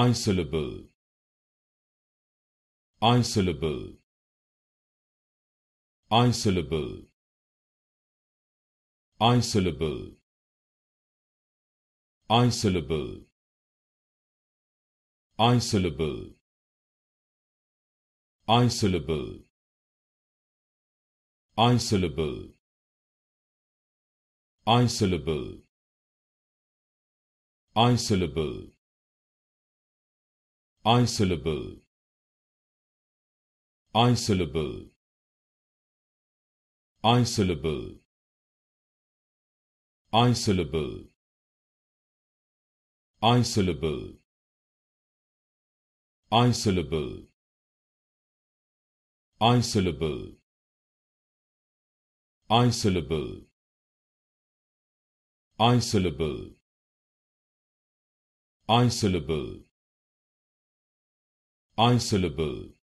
isolable isolable isolable isolable isolable isolable isolable isolable isolable isolable isolable isolable isolable isolable isolable isolable isolable isolable isolable isolable Isolable